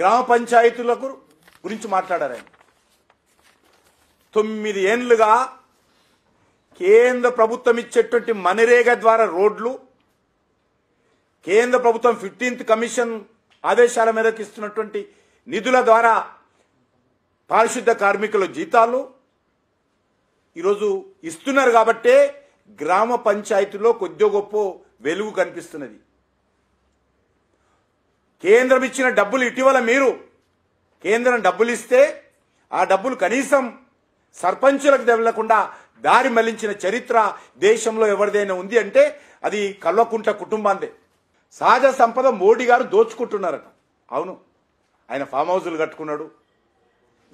గ్రామ పంచాయతీలకు గురించి మాట్లాడారు ఆయన తొమ్మిది ఏండ్లుగా కేంద్ర ప్రభుత్వం ఇచ్చేటువంటి మనరేగ ద్వారా రోడ్లు కేంద్ర ప్రభుత్వం ఫిఫ్టీన్త్ కమిషన్ ఆదేశాల మేరకు ఇస్తున్నటువంటి నిధుల ద్వారా పారిశుద్ధ కార్మికుల జీతాలు ఈరోజు ఇస్తున్నారు కాబట్టే గ్రామ పంచాయతీలో కొద్ది గొప్ప వెలుగు కనిపిస్తున్నది కేంద్రం ఇచ్చిన డబ్బులు ఇటీవల మీరు కేంద్రం డబ్బులు ఇస్తే ఆ డబ్బులు కనీసం సర్పంచులకు తెలకుండా దారి మళ్లించిన చరిత్ర దేశంలో ఎవరిదైనా ఉంది అంటే అది కల్వకుంట్ల కుటుంబాందే సహజ సంపద మోడీ గారు దోచుకుంటున్నారట అవును ఆయన ఫామ్ హౌజులు కట్టుకున్నాడు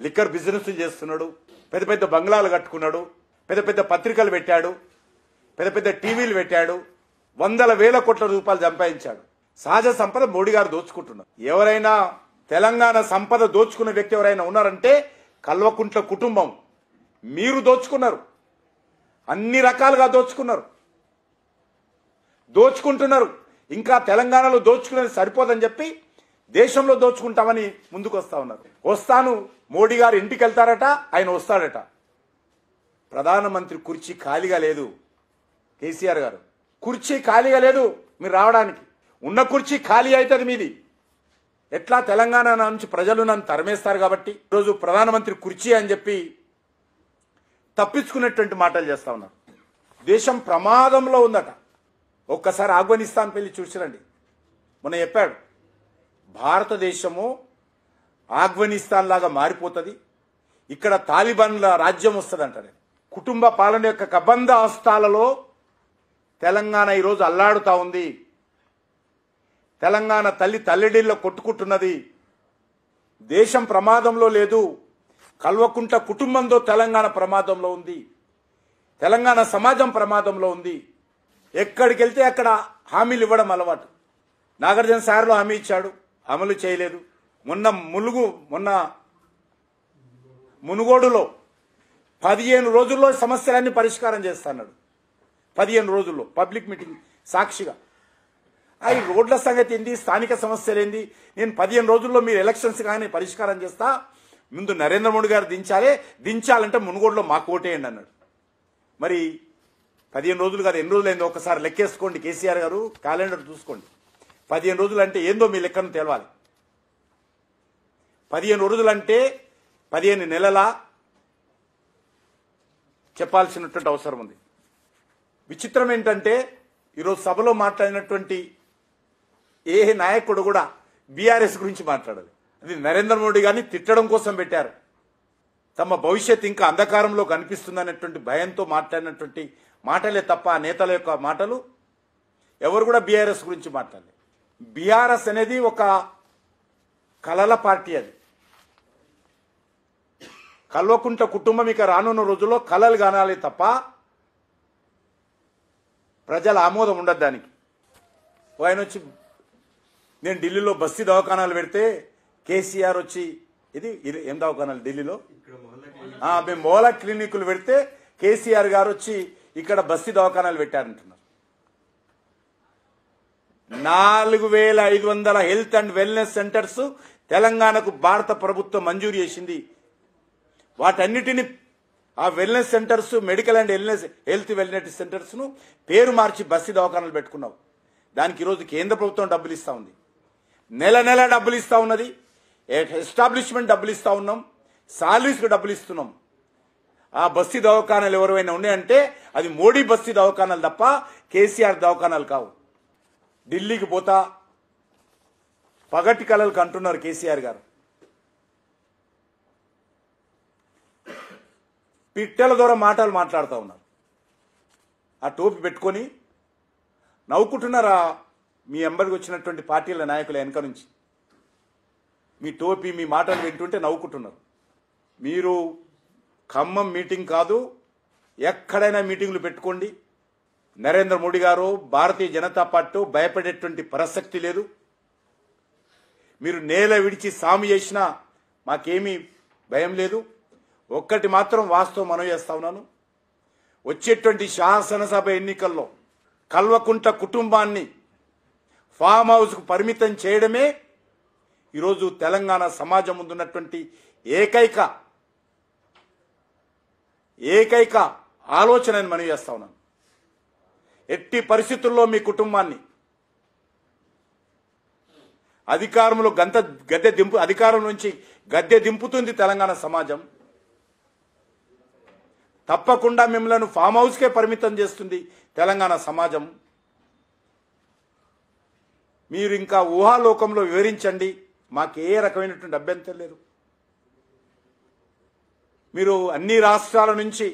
లిక్కర్ బిజినెస్ చేస్తున్నాడు పెద్ద పెద్ద బంగ్లాలు కట్టుకున్నాడు పెద్ద పెద్ద పత్రికలు పెట్టాడు పెద్ద పెద్ద టీవీలు పెట్టాడు వందల వేల కోట్ల రూపాయలు సంపాదించాడు సహజ సంపద మోడీ గారు దోచుకుంటున్నారు ఎవరైనా తెలంగాణ సంపద దోచుకున్న వ్యక్తి ఎవరైనా ఉన్నారంటే కల్వకుంట్ల కుటుంబం మీరు దోచుకున్నారు అన్ని రకాలుగా దోచుకున్నారు దోచుకుంటున్నారు ఇంకా తెలంగాణలో దోచుకునేది సరిపోదని చెప్పి దేశంలో దోచుకుంటామని ముందుకు వస్తా ఉన్నారు వస్తాను మోడీ గారు ఇంటికి వెళ్తారట ఆయన వస్తాడట ప్రధానమంత్రి కుర్చీ ఖాళీగా లేదు కేసీఆర్ గారు కుర్చీ ఖాళీగా లేదు మీరు రావడానికి ఉన్న కుర్చీ ఖాళీ అవుతుంది మీది ఎట్లా తెలంగాణ నుంచి ప్రజలు నన్ను తరమేస్తారు కాబట్టి ఈరోజు ప్రధానమంత్రి కుర్చీ అని చెప్పి తప్పించుకునేటువంటి మాటలు చేస్తా ఉన్నారు దేశం ప్రమాదంలో ఉందట ఒక్కసారి ఆఫ్ఘనిస్తాన్ పెళ్లి చూసిరండి మొన్న చెప్పాడు భారతదేశము ఆఫ్ఘనిస్తాన్ లాగా మారిపోతుంది ఇక్కడ తాలిబాన్ల రాజ్యం వస్తుందంట కుటుంబ పాలన యొక్క కబంధ అవస్థాలలో తెలంగాణ ఈరోజు అల్లాడుతూ ఉంది తెలంగాణ తల్లి తల్లిడిల్లో కొట్టుకుంటున్నది దేశం ప్రమాదంలో లేదు కల్వకుంట కుటుంబంతో తెలంగాణ ప్రమాదంలో ఉంది తెలంగాణ సమాజం ప్రమాదంలో ఉంది ఎక్కడికి వెళ్తే అక్కడ హామీలు ఇవ్వడం అలవాటు నాగార్జున సార్లు హామీ ఇచ్చాడు అమలు చేయలేదు మొన్న ములుగు మొన్న మునుగోడులో పదిహేను రోజుల్లో సమస్యలన్నీ పరిష్కారం చేస్తాడు పదిహేను రోజుల్లో పబ్లిక్ మీటింగ్ సాక్షిగా అవి రోడ్ల సంగతి ఏంది స్థానిక సమస్యలు ఏంది నేను పదిహేను రోజుల్లో మీరు ఎలక్షన్స్ కానీ పరిష్కారం చేస్తా ముందు నరేంద్ర మోడీ గారు దించాలే దించాలంటే మునుగోడులో మాకు ఓటేయండి అన్నాడు మరి పదిహేను రోజులు కాదు ఎన్ని రోజులు అయిందో ఒకసారి లెక్కేసుకోండి కేసీఆర్ గారు క్యాలెండర్ చూసుకోండి పదిహేను రోజులు అంటే ఏందో మీ లెక్కను తెలవాలి పదిహేను రోజులు అంటే పదిహేను నెలల చెప్పాల్సినటువంటి అవసరం ఉంది విచిత్రం ఏంటంటే ఈరోజు సభలో మాట్లాడినటువంటి ఏ నాయకుడు కూడా బీఆర్ఎస్ గురించి మాట్లాడాలి అది నరేంద్ర మోడీ గారిని తిట్టడం కోసం పెట్టారు తమ భవిష్యత్ ఇంకా అంధకారంలో కనిపిస్తుందనేటువంటి భయంతో మాట్లాడినటువంటి మాటలే తప్ప ఆ నేతల యొక్క మాటలు ఎవరు కూడా బీఆర్ఎస్ గురించి మాట్లాడలేదు బీఆర్ఎస్ అనేది ఒక కలల పార్టీ అది కల్వకుంట కుటుంబం ఇక రానున్న రోజుల్లో కలలు కానాలి తప్ప ప్రజల ఆమోదం ఉండదు దానికి ఆయన వచ్చి నేను ఢిల్లీలో బస్తి దవాఖానాలు పెడితే కేసీఆర్ వచ్చి ఇది ఏం దవాఖానాలు ఢిల్లీలో మేము మోలా క్లినిక్లు పెడితే కేసీఆర్ గారు వచ్చి ఇక్కడ బస్తి దవాఖానాలు పెట్టారంటున్నారు నాలుగు వేల ఐదు వందల హెల్త్ అండ్ వెల్నెస్ సెంటర్స్ తెలంగాణకు భారత ప్రభుత్వం మంజూరు చేసింది వాటన్నిటిని ఆ wellness centres medical and wellness health wellness సెంటర్స్ను పేరు మార్చి బస్సు దవాఖానాలు పెట్టుకున్నావు దానికి ఈరోజు కేంద్ర ప్రభుత్వం డబ్బులు ఇస్తూ ఉంది నెల నెల డబ్బులు ఇస్తూ ఉన్నది ఎస్టాబ్లిష్మెంట్ డబ్బులు ఇస్తూ ఉన్నాం సాలరీస్కి డబ్బులు ఇస్తున్నాం ఆ బస్తీ దవాఖానాలు ఎవరైనా ఉన్నాయంటే అది మోడీ బస్తీ దవాఖానాలు తప్ప కేసీఆర్ దవాఖానాలు కావు ఢిల్లీకి పోతా పగటి కళలకు అంటున్నారు కేసీఆర్ గారు పిట్టల ద్వారా మాటలు మాట్లాడుతూ ఉన్నారు ఆ టోపీ పెట్టుకొని నవ్వుకుంటున్నారా మీ అంబరికి వచ్చినటువంటి పార్టీల నాయకుల వెనక నుంచి మీ టోపీ మీ మాటలు వింటుంటే నవ్వుకుంటున్నారు మీరు ఖమ్మం మీటింగ్ కాదు ఎక్కడైనా మీటింగ్లు పెట్టుకోండి నరేంద్ర మోడీ గారు భారతీయ జనతా పార్టీ భయపడేటువంటి ప్రసక్తి లేదు మీరు నేల విడిచి సాము చేసినా మాకేమీ భయం లేదు ఒక్కటి మాత్రం వాస్తవం మనం చేస్తా ఉన్నాను వచ్చేటువంటి శాసనసభ ఎన్నికల్లో కల్వకుంట కుటుంబాన్ని ఫామ్ హౌస్కు పరిమితం చేయడమే ఈరోజు తెలంగాణ సమాజం ముందున్నటువంటి ఏకైక ఏకైక ఆలోచన అని మనవి చేస్తా ఉన్నాను ఎట్టి పరిస్థితుల్లో మీ కుటుంబాన్ని అధికారంలో గంత గద్దె దింపు అధికారం నుంచి గద్దె దింపుతుంది తెలంగాణ సమాజం తప్పకుండా మిమ్మల్ని ఫామ్ హౌస్కే పరిమితం చేస్తుంది తెలంగాణ సమాజం మీరు ఇంకా ఊహాలోకంలో వివరించండి మాకు ఏ రకమైనటువంటి అభ్యంతరం లేదు మీరు అన్ని రాష్ట్రాల నుంచి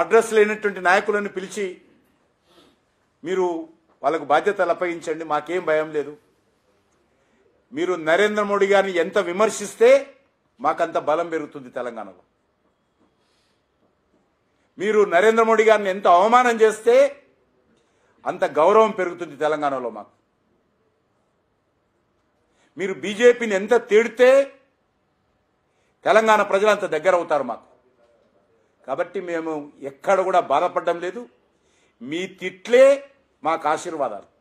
అడ్రస్ లేనటువంటి నాయకులను పిలిచి మీరు వాళ్ళకు బాధ్యతలు అప్పగించండి మాకేం భయం లేదు మీరు నరేంద్ర మోడీ గారిని ఎంత విమర్శిస్తే మాకంత బలం పెరుగుతుంది తెలంగాణలో మీరు నరేంద్ర మోడీ గారిని ఎంత అవమానం చేస్తే అంత గౌరవం పెరుగుతుంది తెలంగాణలో మాకు మీరు బీజేపీని ఎంత తేడితే తెలంగాణ ప్రజలు అంత దగ్గర అవుతారు మాకు కాబట్టి మేము ఎక్కడ కూడా బాధపడడం లేదు మీ తిట్లే మాకు ఆశీర్వాదాలు